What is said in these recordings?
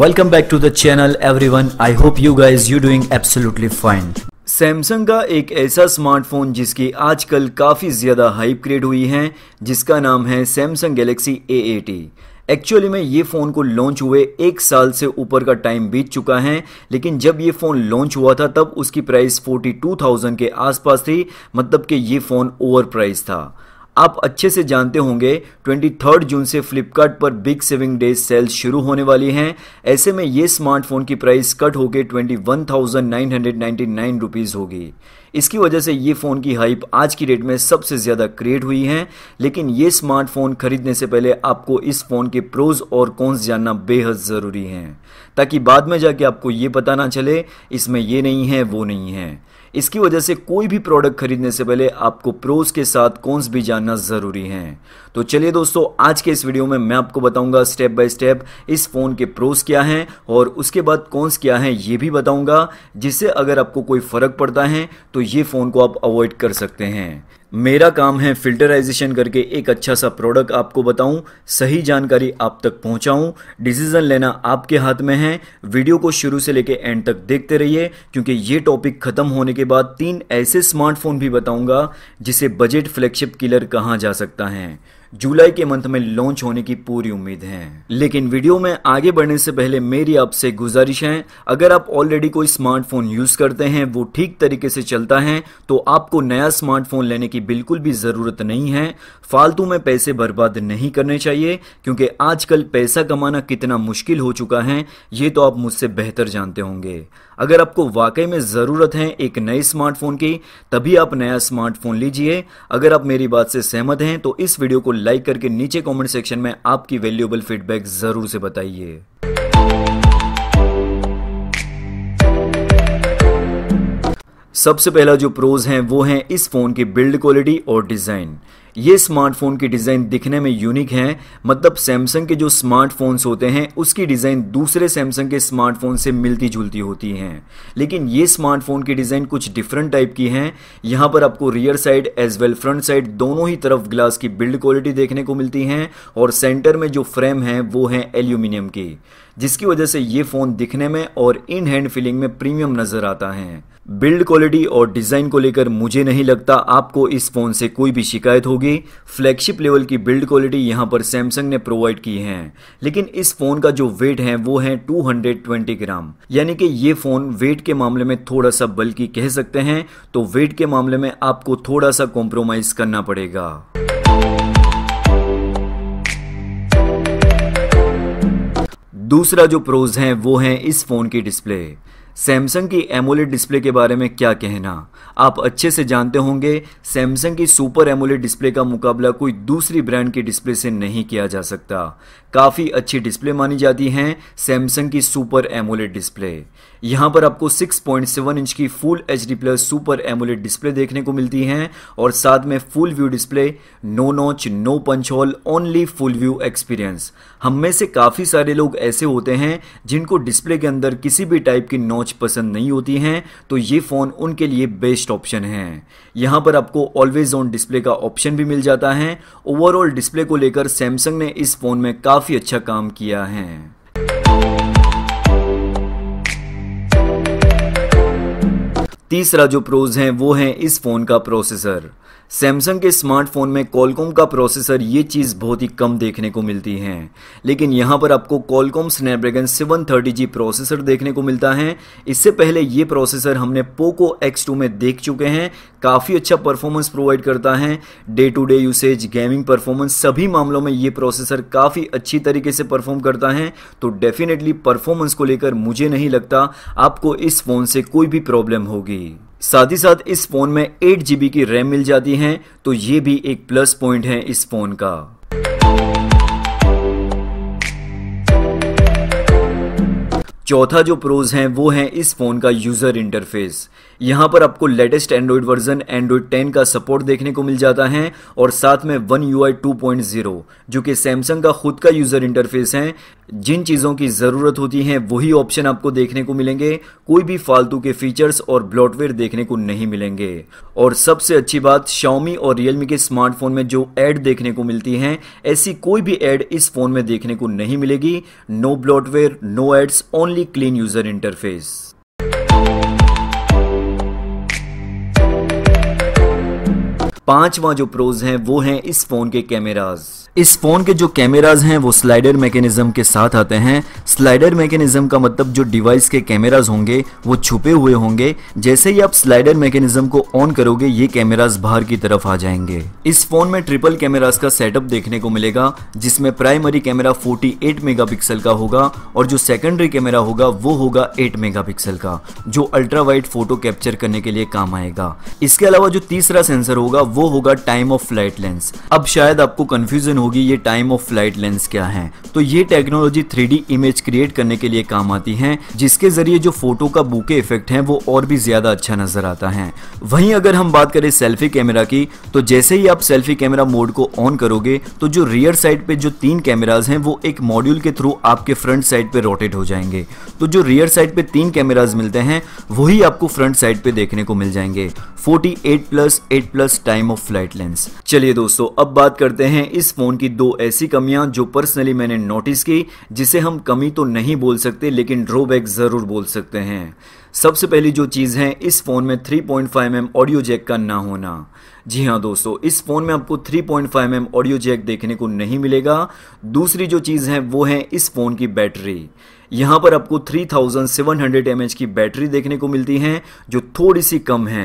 Welcome back to the channel everyone I hope you guys you doing absolutely fine Samsung का एक ऐसा smartphone जिसकी आजकल काफ़ी ज़्यादा हाइप क्रिएट हुई है जिसका नाम है सैमसंग गैलेक्सी ए एक्चुअली में ये फ़ोन को लॉन्च हुए एक साल से ऊपर का टाइम बीत चुका है लेकिन जब ये फ़ोन लॉन्च हुआ था तब उसकी प्राइस 42,000 के आसपास थी मतलब कि ये फ़ोन ओवर प्राइस था आप अच्छे से जानते होंगे 23 जून से फ्लिपकार्ट पर बिग सेविंग डे सेल शुरू होने वाली हैं ऐसे में ये स्मार्टफोन की प्राइस कट होकर twenty one thousand nine hundred ninety nine rupees होगी इसकी वजह से ये फ़ोन की हाइप आज की डेट में सबसे ज़्यादा क्रिएट हुई है लेकिन ये स्मार्टफोन खरीदने से पहले आपको इस फ़ोन के प्रोज और कॉन्स जानना बेहद ज़रूरी हैं ताकि बाद में जाके आपको ये पता ना चले इसमें ये नहीं है वो नहीं है इसकी वजह से कोई भी प्रोडक्ट खरीदने से पहले आपको प्रोज के साथ कौनस भी जानना ज़रूरी है तो चलिए दोस्तों आज के इस वीडियो में मैं आपको बताऊंगा स्टेप बाय स्टेप इस फ़ोन के प्रोज क्या हैं और उसके बाद कौनस क्या हैं ये भी बताऊंगा जिससे अगर आपको कोई फ़र्क पड़ता है तो ये फ़ोन को आप अवॉइड कर सकते हैं मेरा काम है फिल्टराइजेशन करके एक अच्छा सा प्रोडक्ट आपको बताऊं सही जानकारी आप तक पहुंचाऊं डिसीजन लेना आपके हाथ में है वीडियो को शुरू से लेके एंड तक देखते रहिए क्योंकि ये टॉपिक खत्म होने के बाद तीन ऐसे स्मार्टफोन भी बताऊंगा जिसे बजट फ्लैगशिप किलर कहा जा सकता है जुलाई के मंथ में लॉन्च होने की पूरी उम्मीद है लेकिन वीडियो में आगे बढ़ने से पहले मेरी आपसे गुजारिश है अगर आप ऑलरेडी कोई स्मार्टफोन यूज करते हैं वो ठीक तरीके से चलता है तो आपको नया स्मार्टफोन लेने की बिल्कुल भी जरूरत नहीं है फालतू में पैसे बर्बाद नहीं करने चाहिए क्योंकि आजकल पैसा कमाना कितना मुश्किल हो चुका है ये तो आप मुझसे बेहतर जानते होंगे अगर आपको वाकई में ज़रूरत है एक नए स्मार्टफोन की तभी आप नया स्मार्टफोन लीजिए अगर आप मेरी बात से सहमत हैं तो इस वीडियो को लाइक करके नीचे कमेंट सेक्शन में आपकी वैल्यूएबल फीडबैक ज़रूर से बताइए सबसे पहला जो प्रोज हैं वो हैं इस फ़ोन की बिल्ड क्वालिटी और डिज़ाइन ये स्मार्टफोन की डिज़ाइन दिखने में यूनिक है मतलब सैमसंग के जो स्मार्टफोन्स होते हैं उसकी डिज़ाइन दूसरे सैमसंग के स्मार्टफोन से मिलती जुलती होती हैं लेकिन ये स्मार्टफोन की डिज़ाइन कुछ डिफरेंट टाइप की हैं यहाँ पर आपको rear side as well front side दोनों ही तरफ ग्लास की बिल्ड क्वालिटी देखने को मिलती हैं और सेंटर में जो फ्रेम है वो है एल्यूमिनियम की जिसकी वजह से ये फ़ोन दिखने में और इन हैंड फीलिंग में प्रीमियम नज़र आता है बिल्ड क्वालिटी और डिज़ाइन को लेकर मुझे नहीं लगता आपको इस फ़ोन से कोई भी शिकायत होगी फ्लैगशिप लेवल की बिल्ड क्वालिटी यहाँ पर सैमसंग ने प्रोवाइड की है लेकिन इस फ़ोन का जो वेट है वो है 220 ग्राम यानी कि ये फ़ोन वेट के मामले में थोड़ा सा बल्कि कह सकते हैं तो वेट के मामले में आपको थोड़ा सा कॉम्प्रोमाइज़ करना पड़ेगा दूसरा जो प्रोज है वो है इस फोन की डिस्प्ले सैमसंग की एमोलेड डिस्प्ले के बारे में क्या कहना आप अच्छे से जानते होंगे सैमसंग की सुपर एमोलेड डिस्प्ले का मुकाबला कोई दूसरी ब्रांड की डिस्प्ले से नहीं किया जा सकता काफ़ी अच्छी डिस्प्ले मानी जाती हैं सैमसंग की सुपर एमोलेड डिस्प्ले यहाँ पर आपको 6.7 इंच की full H D plus super AMOLED display देखने को मिलती है और साथ में full view display no notch no punch hole only full view experience हम में से काफ़ी सारे लोग ऐसे होते हैं जिनको डिस्प्ले के अंदर किसी भी टाइप की नो नॉच पसंद नहीं होती हैं तो ये फ़ोन उनके लिए बेस्ट ऑप्शन है यहाँ पर आपको ऑलवेज ऑन डिस्प्ले का ऑप्शन भी मिल जाता है ओवरऑल डिस्प्ले को लेकर सैमसंग ने इस फ़ोन में काफ़ी अच्छा काम किया है तीसरा जो प्रोज है वो है इस फ़ोन का प्रोसेसर सैमसंग के स्मार्टफोन में कॉलकॉम का प्रोसेसर ये चीज़ बहुत ही कम देखने को मिलती है लेकिन यहां पर आपको Qualcomm Snapdragon seven thirty G processor देखने को मिलता है इससे पहले ये प्रोसेसर हमने पोको एक्स टू में देख चुके हैं काफ़ी अच्छा परफॉर्मेंस प्रोवाइड करता है day to day usage gaming performance सभी मामलों में ये प्रोसेसर काफ़ी अच्छी तरीके से परफॉर्म करता है तो डेफिनेटली परफॉर्मेंस को लेकर मुझे नहीं लगता आपको इस फ़ोन से कोई भी प्रॉब्लम होगी साथ ही साथ इस फ़ोन में एट जी की रैम मिल जाती है तो ये भी एक प्लस पॉइंट है इस फ़ोन का चौथा जो प्रोज है वो है इस फ़ोन का यूज़र इंटरफेस यहां पर आपको लेटेस्ट एंड्रॉइड वर्जन एंड्रॉइड 10 का सपोर्ट देखने को मिल जाता है और साथ में one U I two point zero जो कि सैमसंग का खुद का यूज़र इंटरफेस है जिन चीज़ों की ज़रूरत होती है वही ऑप्शन आपको देखने को मिलेंगे कोई भी फालतू के फीचर्स और ब्लॉटवेयर देखने को नहीं मिलेंगे और सबसे अच्छी बात शाओमी और रियलमी के स्मार्टफोन में जो एड देखने को मिलती है ऐसी कोई भी एड इस फ़ोन में देखने को नहीं मिलेगी no bloatware no ads on extremely clean user interface. पांचवा जो प्रोज हैं वो हैं इस फोन के कैमराज इस फ़ोन के जो कैमराज हैं वो स्लाइडर मैकेनिज़्म के साथ आते हैं स्लाइडर मैकेनिज़्म का मतलब जो डिवाइस के कैमराज होंगे वो छुपे हुए होंगे जैसे ही आप स्लाइडर मैकेनिज़्म को ऑन करोगे ये कैमराज बाहर की तरफ आ जाएंगे इस फ़ोन में ट्रिपल कैमराज का सेटअप देखने को मिलेगा जिसमें प्राइमरी कैमरा 48 मेगापिक्सल का होगा और जो सेकेंडरी कैमरा होगा वो होगा एट मेगा का जो अल्ट्रा वाइट फोटो कैप्चर करने के लिए काम आएगा इसके अलावा जो तीसरा सेंसर होगा वो होगा टाइम ऑफ फ्लाइट लेंस अब शायद आपको कंफ्यूजन होगी ये टाइम ऑफ फ्लाइट लेंस क्या है तो ये टेक्नोलॉजी थ्री इमेज क्रिएट करने के लिए काम आती है जिसके जरिए जो फोटो का बुके इफेक्ट है वो और भी ज्यादा अच्छा नजर आता है वहीं अगर हम बात करें सेल्फी कैमरा की तो जैसे ही आप सेल्फी कैमरा मोड को ऑन करोगे तो जो रियर साइड पे जो तीन कैमराज हैं वो एक मॉड्यूल के थ्रू आपके फ्रंट साइड पे रोटेट हो जाएंगे तो जो रियर साइड पे तीन कैमराज मिलते हैं वही आपको फ्रंट साइड पे देखने को मिल जाएंगे 48 plus 8 plus time of flight lens चलिए दोस्तों अब बात करते हैं इस फोन की दो ऐसी कमियां जो पर्सनली मैंने नोटिस की जिसे हम कमी तो नहीं बोल सकते लेकिन ड्रॉबैक ज़रूर बोल सकते हैं सबसे पहली जो चीज़ है इस फ़ोन में 3.5 पॉइंट mm ऑडियो जैक का ना होना जी हाँ दोस्तों इस फ़ोन में आपको 3.5 पॉइंट mm ऑडियो जैक देखने को नहीं मिलेगा दूसरी जो चीज़ है वो है इस फ़ोन की बैटरी यहां पर आपको 3700 थाउजेंड की बैटरी देखने को मिलती है जो थोड़ी सी कम है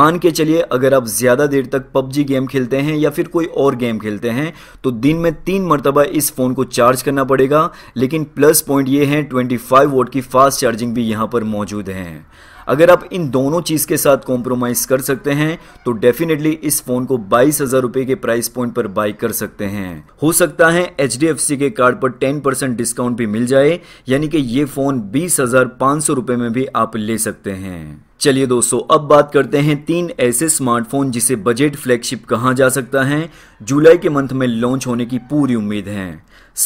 मान के चलिए अगर आप ज़्यादा देर तक पबजी गेम खेलते हैं या फिर कोई और गेम खेलते हैं तो दिन में तीन मरतबा इस फ़ोन को चार्ज करना पड़ेगा लेकिन प्लस पॉइंट ये है 25 वोट की फास्ट चार्जिंग भी यहां पर मौजूद है अगर आप इन दोनों चीज़ के साथ कॉम्प्रोमाइज़ कर सकते हैं तो डेफिनेटली इस फ़ोन को बाईस हज़ार रुपए के प्राइस पॉइंट पर बाई कर सकते हैं हो सकता है एच के कार्ड पर टेन परसेंट डिस्काउंट भी मिल जाए यानी कि ये फ़ोन बीस हज़ार पांच सौ रुपए में भी आप ले सकते हैं चलिए दोस्तों अब बात करते हैं तीन ऐसे स्मार्टफोन जिसे बजट फ्लैगशिप कहा जा सकता है जुलाई के मंथ में लॉन्च होने की पूरी उम्मीद है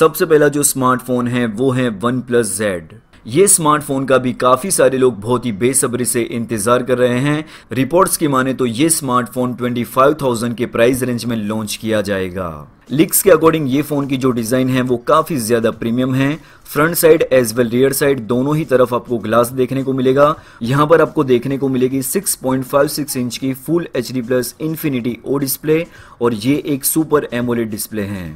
सबसे पहला जो स्मार्टफोन है वो है वन प्लस जेड ये स्मार्टफोन का भी काफ़ी सारे लोग बहुत ही बेसब्री से इंतज़ार कर रहे हैं रिपोर्ट्स की माने तो ये स्मार्टफोन 25,000 के प्राइस रेंज में लॉन्च किया जाएगा लिक्स के अकॉर्डिंग ये फ़ोन की जो डिज़ाइन है वो काफ़ी ज़्यादा प्रीमियम है front side as well rear side दोनों ही तरफ आपको ग्लास देखने को मिलेगा यहाँ पर आपको देखने को मिलेगी 6.56 इंच की full H D plus infinity O display और ये एक सुपर एमोलेड डिस्प्ले है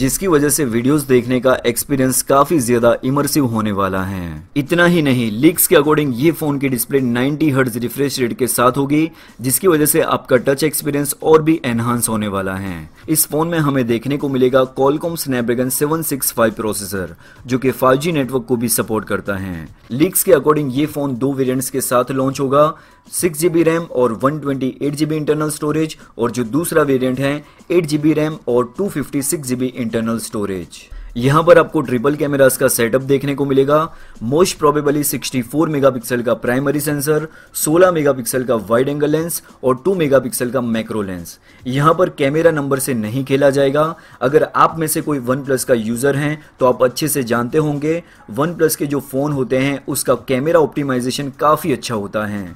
जिसकी वजह से वीडियोस देखने का एक्सपीरियंस काफी ज्यादा इमर्सिव होने वाला है इतना ही नहीं लीक्स के अकॉर्डिंग ये फोन की डिस्प्ले 90 हर्ट्ज रिफ्रेश रेट के साथ होगी जिसकी वजह से आपका टच एक्सपीरियंस और भी एनहांस होने वाला है इस फोन में हमें देखने को मिलेगा कॉलकॉम स्नैपड्रैगन सेवन प्रोसेसर जो की फाइव नेटवर्क को भी सपोर्ट करता है लीक्स के अकॉर्डिंग ये फोन दो वेरियंट्स के साथ लॉन्च होगा सिक्स जी बी रैम और one twenty eight G B internal storage और जो दूसरा वेरियंट है एट जी बी रैम और two fifty six G B internal storage यहां पर आपको ट्रिपल कैमरास का सेटअप देखने को मिलेगा मोस्ट प्रोबेबली 64 मेगापिक्सल का प्राइमरी सेंसर 16 मेगापिक्सल का वाइड एंगल लेंस और 2 मेगापिक्सल का मैक्रो लेंस यहां पर कैमरा नंबर से नहीं खेला जाएगा अगर आप में से कोई वन प्लस का यूज़र हैं तो आप अच्छे से जानते होंगे वन प्लस के जो फ़ोन होते हैं उसका कैमरा ऑप्टिमाइजेशन काफ़ी अच्छा होता है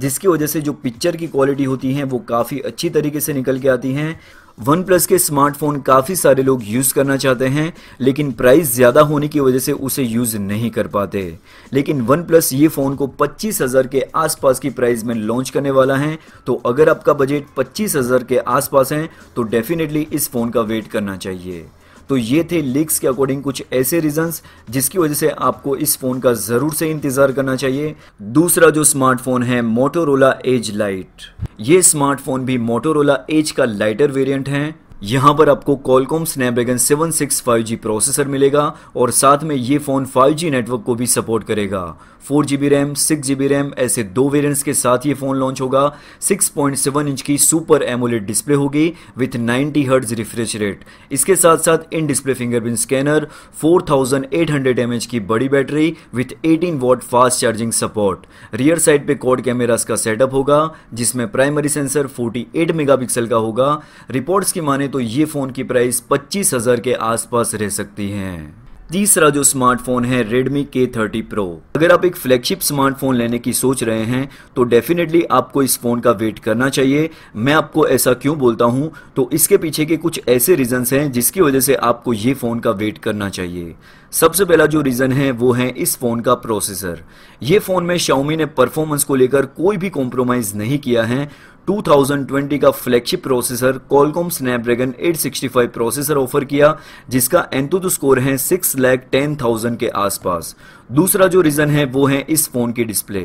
जिसकी वजह से जो पिक्चर की क्वालिटी होती है वो काफ़ी अच्छी तरीके से निकल के आती हैं वन प्लस के स्मार्टफोन काफ़ी सारे लोग यूज़ करना चाहते हैं लेकिन प्राइस ज़्यादा होने की वजह से उसे यूज़ नहीं कर पाते लेकिन वन प्लस ये फ़ोन को पच्चीस हज़ार के आसपास की प्राइस में लॉन्च करने वाला है तो अगर आपका बजट पच्चीस हज़ार के आसपास है तो डेफिनेटली इस फ़ोन का वेट करना चाहिए तो ये थे लीक्स के अकॉर्डिंग कुछ ऐसे रीजंस जिसकी वजह से आपको इस फोन का जरूर से इंतजार करना चाहिए दूसरा जो स्मार्टफोन है मोटोरोला एज लाइट ये स्मार्टफोन भी मोटोरोला एज का लाइटर वेरियंट है यहाँ पर आपको कॉलकॉम स्नैपड्रैगन 765G प्रोसेसर मिलेगा और साथ में ये फ़ोन 5G नेटवर्क को भी सपोर्ट करेगा four GB RAM six G B RAM ऐसे दो वेरिएंट्स के साथ ये फ़ोन लॉन्च होगा 6.7 इंच की सुपर एमोलेड डिस्प्ले होगी विथ 90 हर्ट्ज रिफ्रेश रेट इसके साथ साथ in display fingerprint scanner 4800 thousand की बड़ी battery with 18 watt fast charging support rear side पे कॉर्ड कैमरास का सेटअप होगा जिसमें प्राइमरी सेंसर 48 मेगापिक्सल का होगा रिपोर्ट्स की माने माने तो ये फ़ोन की प्राइस पच्चीस हज़ार के आसपास रह सकती है तीसरा जो स्मार्टफोन है Redmi K30 Pro अगर आप एक फ्लैगशिप स्मार्टफोन लेने की सोच रहे हैं तो डेफिनेटली आपको इस फोन का वेट करना चाहिए मैं आपको ऐसा क्यों बोलता हूं तो इसके पीछे के कुछ ऐसे रीजंस हैं जिसकी वजह से आपको ये फोन का वेट करना चाहिए सबसे पहला जो रीजन है वो है इस फोन का प्रोसेसर ये फोन में शाउमी ने परफॉर्मेंस को लेकर कोई भी कॉम्प्रोमाइज नहीं किया है 2020 का flagship processor Qualcomm Snapdragon 865 processor offer किया जिसका एंतुद स्कोर है सिक्स लैख टेन थाउजेंड के आसपास दूसरा जो रीजन है वो है इस फोन की डिस्प्ले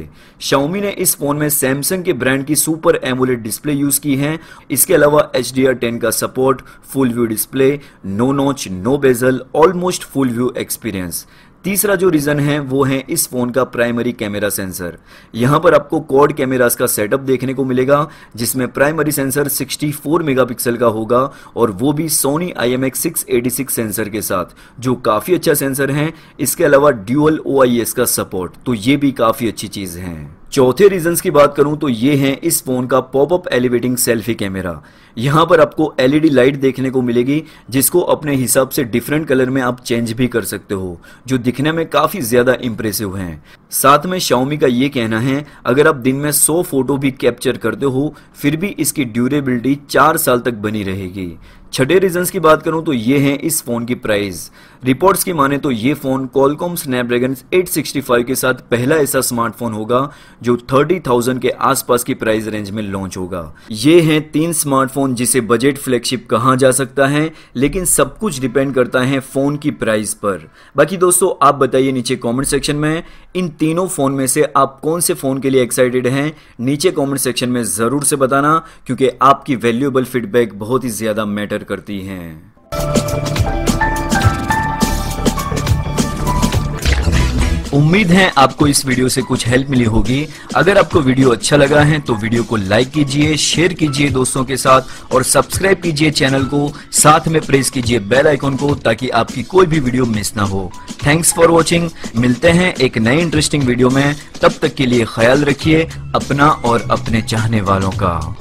शाउमी ने इस फोन में सैमसंग के ब्रांड की सुपर एमुलेट डिस्प्ले यूज की है इसके अलावा एच डी आर टेन का support full view display no notch no bezel almost full view experience तीसरा जो रीज़न है वो है इस फ़ोन का प्राइमरी कैमरा सेंसर यहां पर आपको कॉड कैमरास का सेटअप देखने को मिलेगा जिसमें प्राइमरी सेंसर 64 मेगापिक्सल का होगा और वो भी सोनी आई एम सेंसर के साथ जो काफ़ी अच्छा सेंसर है इसके अलावा ड्यूअल ओ का सपोर्ट तो ये भी काफ़ी अच्छी चीज़ है चौथे रीजंस की बात करूं तो ये हैं इस फ़ोन का पॉपअप एलिवेटिंग सेल्फी कैमरा यहाँ पर आपको एलईडी लाइट e देखने को मिलेगी जिसको अपने हिसाब से डिफरेंट कलर में आप चेंज भी कर सकते हो जो दिखने में काफ़ी ज़्यादा इंप्रेसिव हैं साथ में शाओमी का ये कहना है अगर आप दिन में 100 फोटो भी कैप्चर करते हो फिर भी इसकी ड्यूरेबिलिटी चार साल तक बनी रहेगी छठे रीजंस की बात करूं तो ये हैं इस फ़ोन की प्राइस रिपोर्ट्स की माने तो ये फ़ोन कॉलकॉम स्नैपड्रैगन 865 के साथ पहला ऐसा स्मार्टफोन होगा जो 30,000 के आसपास की प्राइस रेंज में लॉन्च होगा ये हैं तीन स्मार्टफोन जिसे बजट फ्लैगशिप कहा जा सकता है लेकिन सब कुछ डिपेंड करता है फ़ोन की प्राइस पर बाकी दोस्तों आप बताइए नीचे कॉमेंट सेक्शन में इन तीनों फ़ोन में से आप कौन से फ़ोन के लिए एक्साइटेड हैं नीचे कॉमेंट सेक्शन में ज़रूर से बताना क्योंकि आपकी वैल्यूएबल फीडबैक बहुत ही ज़्यादा मैटर करती है उम्मीद है आपको इस वीडियो से कुछ हेल्प मिली होगी अगर आपको वीडियो अच्छा लगा है तो वीडियो को लाइक कीजिए शेयर कीजिए दोस्तों के साथ और सब्सक्राइब कीजिए चैनल को साथ में प्रेस कीजिए बेल आइकॉन को ताकि आपकी कोई भी वीडियो मिस ना हो थैंक्स फॉर वॉचिंग मिलते हैं एक नए इंटरेस्टिंग वीडियो में तब तक के लिए ख्याल रखिए अपना और अपने चाहने वालों का